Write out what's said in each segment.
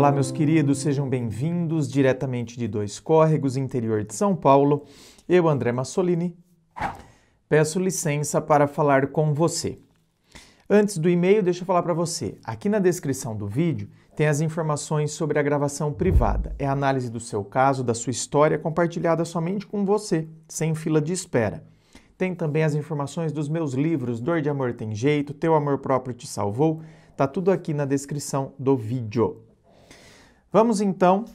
Olá, meus queridos, sejam bem-vindos diretamente de Dois Córregos, interior de São Paulo. Eu, André Massolini, peço licença para falar com você. Antes do e-mail, deixa eu falar para você. Aqui na descrição do vídeo tem as informações sobre a gravação privada. É a análise do seu caso, da sua história, compartilhada somente com você, sem fila de espera. Tem também as informações dos meus livros Dor de Amor Tem Jeito, Teu Amor Próprio Te Salvou. Tá tudo aqui na descrição do vídeo. Vamos então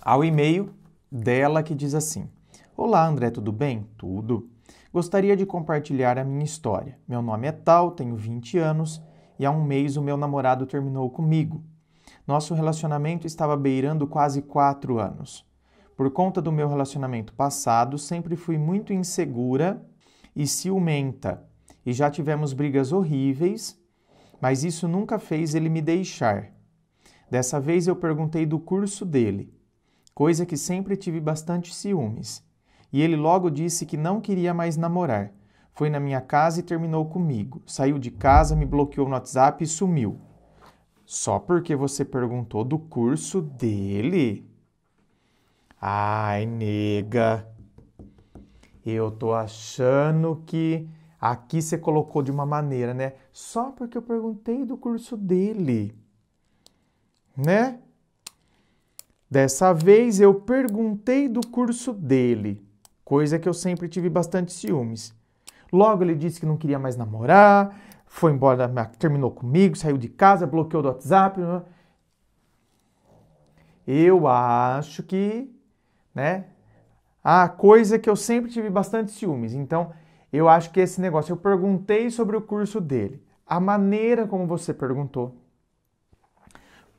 ao e-mail dela que diz assim: Olá, André, tudo bem? Tudo. Gostaria de compartilhar a minha história. Meu nome é Tal, tenho 20 anos e há um mês o meu namorado terminou comigo. Nosso relacionamento estava beirando quase 4 anos. Por conta do meu relacionamento passado, sempre fui muito insegura e ciumenta e já tivemos brigas horríveis, mas isso nunca fez ele me deixar. Dessa vez eu perguntei do curso dele, coisa que sempre tive bastante ciúmes. E ele logo disse que não queria mais namorar. Foi na minha casa e terminou comigo. Saiu de casa, me bloqueou no WhatsApp e sumiu. Só porque você perguntou do curso dele? Ai, nega. Eu tô achando que aqui você colocou de uma maneira, né? Só porque eu perguntei do curso dele né? Dessa vez eu perguntei do curso dele, coisa que eu sempre tive bastante ciúmes. Logo ele disse que não queria mais namorar, foi embora, ah, terminou comigo, saiu de casa, bloqueou do WhatsApp. Né? Eu acho que, né? A coisa que eu sempre tive bastante ciúmes. Então, eu acho que esse negócio, eu perguntei sobre o curso dele, a maneira como você perguntou,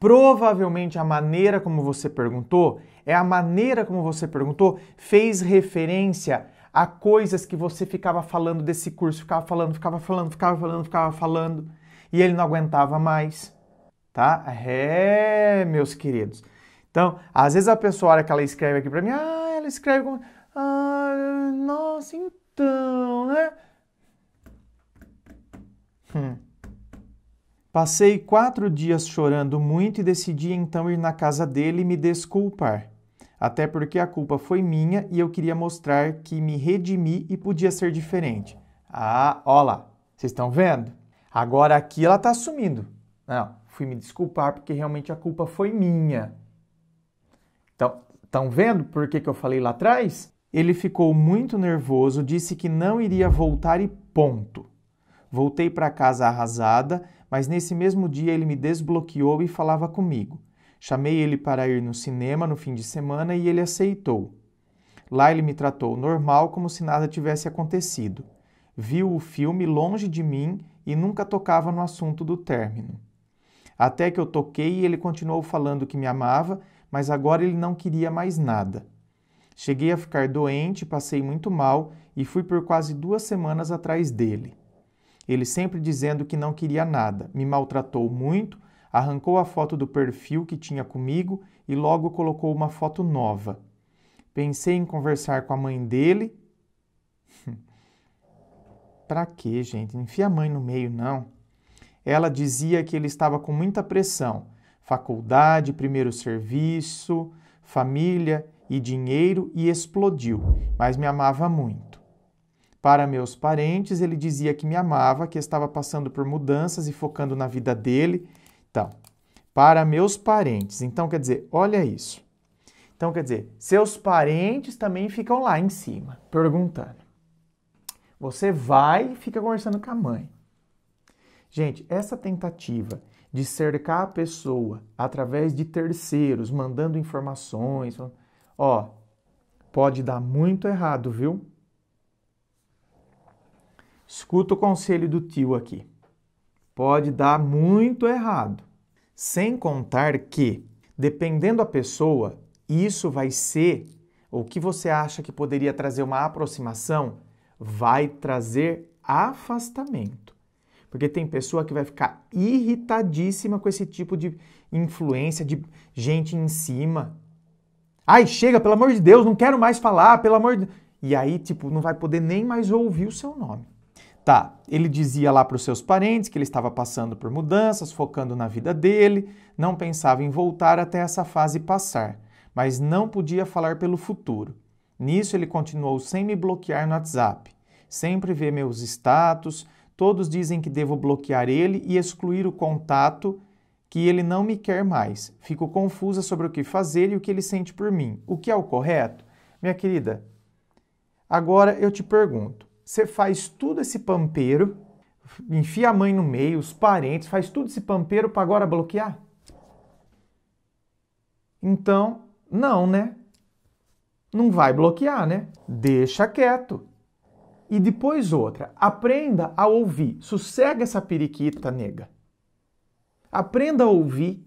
Provavelmente a maneira como você perguntou, é a maneira como você perguntou, fez referência a coisas que você ficava falando desse curso, ficava falando, ficava falando, ficava falando, ficava falando, e ele não aguentava mais, tá? É, meus queridos. Então, às vezes a pessoa, olha que ela escreve aqui para mim, ah, ela escreve como, ah, nossa, então, né? Hum. Passei quatro dias chorando muito e decidi então ir na casa dele e me desculpar. Até porque a culpa foi minha e eu queria mostrar que me redimi e podia ser diferente. Ah, olá, vocês estão vendo? Agora aqui ela está assumindo. Não, fui me desculpar porque realmente a culpa foi minha. Então, estão vendo por que, que eu falei lá atrás? Ele ficou muito nervoso, disse que não iria voltar e ponto. Voltei para casa arrasada, mas nesse mesmo dia ele me desbloqueou e falava comigo. Chamei ele para ir no cinema no fim de semana e ele aceitou. Lá ele me tratou normal, como se nada tivesse acontecido. Viu o filme longe de mim e nunca tocava no assunto do término. Até que eu toquei e ele continuou falando que me amava, mas agora ele não queria mais nada. Cheguei a ficar doente, passei muito mal e fui por quase duas semanas atrás dele. Ele sempre dizendo que não queria nada, me maltratou muito, arrancou a foto do perfil que tinha comigo e logo colocou uma foto nova. Pensei em conversar com a mãe dele. pra quê, gente? enfia a mãe no meio, não. Ela dizia que ele estava com muita pressão: faculdade, primeiro serviço, família e dinheiro, e explodiu, mas me amava muito. Para meus parentes, ele dizia que me amava, que estava passando por mudanças e focando na vida dele. Então, para meus parentes. Então, quer dizer, olha isso. Então, quer dizer, seus parentes também ficam lá em cima, perguntando. Você vai e fica conversando com a mãe. Gente, essa tentativa de cercar a pessoa através de terceiros, mandando informações, ó, pode dar muito errado, viu? Escuta o conselho do tio aqui. Pode dar muito errado. Sem contar que, dependendo da pessoa, isso vai ser o que você acha que poderia trazer uma aproximação, vai trazer afastamento. Porque tem pessoa que vai ficar irritadíssima com esse tipo de influência, de gente em cima. Ai, chega, pelo amor de Deus, não quero mais falar, pelo amor de E aí, tipo, não vai poder nem mais ouvir o seu nome. Tá, ele dizia lá para os seus parentes que ele estava passando por mudanças, focando na vida dele, não pensava em voltar até essa fase passar, mas não podia falar pelo futuro. Nisso ele continuou sem me bloquear no WhatsApp. Sempre vê meus status, todos dizem que devo bloquear ele e excluir o contato, que ele não me quer mais. Fico confusa sobre o que fazer e o que ele sente por mim. O que é o correto? Minha querida, agora eu te pergunto você faz tudo esse pampeiro, enfia a mãe no meio, os parentes, faz tudo esse pampeiro para agora bloquear? Então, não, né? Não vai bloquear, né? Deixa quieto. E depois outra, aprenda a ouvir. Sossega essa periquita, nega. Aprenda a ouvir.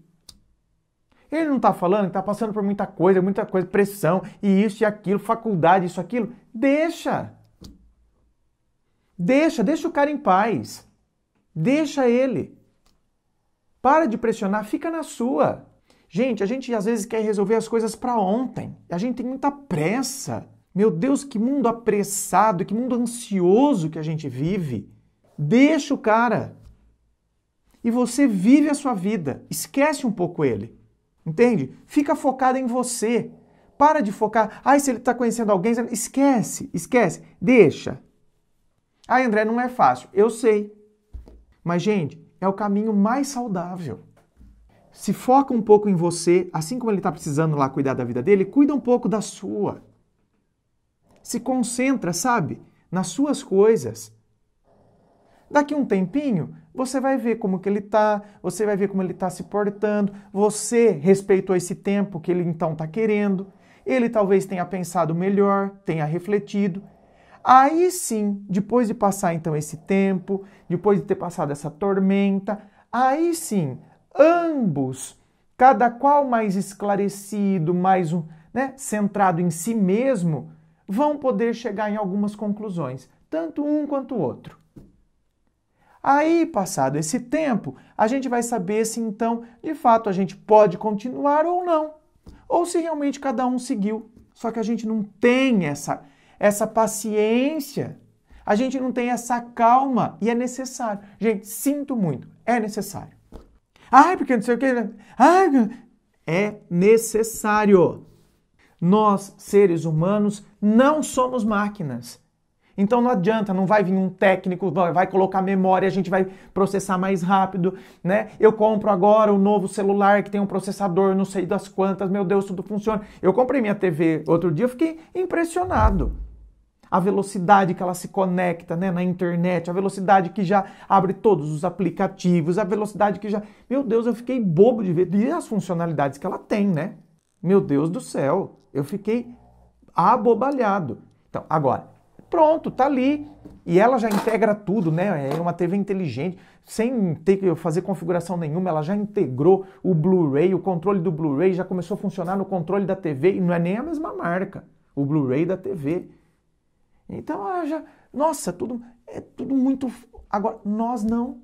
Ele não está falando que está passando por muita coisa, muita coisa, pressão, e isso e aquilo, faculdade, isso, aquilo. Deixa. Deixa, deixa o cara em paz. Deixa ele. Para de pressionar, fica na sua. Gente, a gente às vezes quer resolver as coisas para ontem. A gente tem muita pressa. Meu Deus, que mundo apressado, que mundo ansioso que a gente vive. Deixa o cara. E você vive a sua vida. Esquece um pouco ele. Entende? Fica focado em você. Para de focar. Ai, se ele está conhecendo alguém, esquece, esquece. Deixa. Ah, André, não é fácil. Eu sei. Mas, gente, é o caminho mais saudável. Se foca um pouco em você, assim como ele está precisando lá cuidar da vida dele, cuida um pouco da sua. Se concentra, sabe, nas suas coisas. Daqui um tempinho, você vai ver como que ele está. você vai ver como ele está se portando, você respeitou esse tempo que ele então está querendo, ele talvez tenha pensado melhor, tenha refletido, Aí sim, depois de passar então esse tempo, depois de ter passado essa tormenta, aí sim, ambos, cada qual mais esclarecido, mais né, centrado em si mesmo, vão poder chegar em algumas conclusões, tanto um quanto o outro. Aí, passado esse tempo, a gente vai saber se então, de fato, a gente pode continuar ou não, ou se realmente cada um seguiu. Só que a gente não tem essa essa paciência, a gente não tem essa calma e é necessário. Gente, sinto muito, é necessário. Ai, porque não sei o que. Né? Ai, é necessário. Nós, seres humanos, não somos máquinas. Então não adianta, não vai vir um técnico, vai colocar memória, a gente vai processar mais rápido, né? Eu compro agora o um novo celular que tem um processador, não sei das quantas, meu Deus, tudo funciona. Eu comprei minha TV outro dia, eu fiquei impressionado. A velocidade que ela se conecta né, na internet, a velocidade que já abre todos os aplicativos, a velocidade que já. Meu Deus, eu fiquei bobo de ver. E as funcionalidades que ela tem, né? Meu Deus do céu, eu fiquei abobalhado. Então, agora, Pronto, tá ali. E ela já integra tudo, né? É uma TV inteligente, sem ter que fazer configuração nenhuma, ela já integrou o Blu-ray, o controle do Blu-ray já começou a funcionar no controle da TV e não é nem a mesma marca, o Blu-ray da TV. Então, ela já, nossa, tudo é tudo muito agora nós não.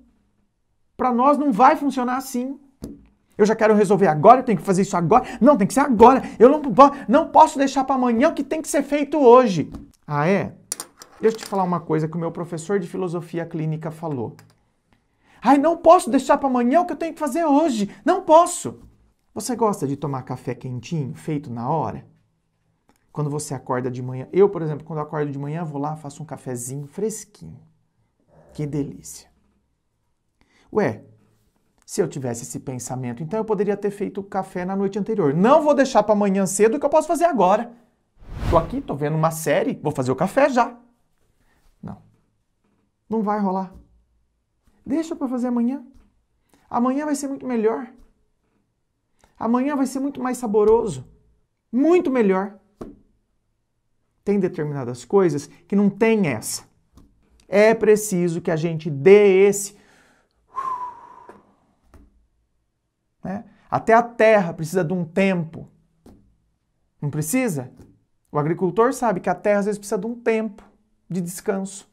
Para nós não vai funcionar assim. Eu já quero resolver agora, eu tenho que fazer isso agora. Não, tem que ser agora. Eu não, não posso deixar para amanhã o que tem que ser feito hoje. Ah, é? Deixa eu te falar uma coisa que o meu professor de filosofia clínica falou. Ai, não posso deixar para amanhã o que eu tenho que fazer hoje. Não posso. Você gosta de tomar café quentinho, feito na hora? Quando você acorda de manhã. Eu, por exemplo, quando acordo de manhã, vou lá, faço um cafezinho fresquinho. Que delícia. Ué, se eu tivesse esse pensamento, então eu poderia ter feito o café na noite anterior. Não vou deixar para amanhã cedo o que eu posso fazer agora. Tô aqui, tô vendo uma série, vou fazer o café já. Não vai rolar. Deixa para fazer amanhã. Amanhã vai ser muito melhor. Amanhã vai ser muito mais saboroso. Muito melhor. Tem determinadas coisas que não tem essa. É preciso que a gente dê esse. Né? Até a terra precisa de um tempo. Não precisa? O agricultor sabe que a terra às vezes precisa de um tempo de descanso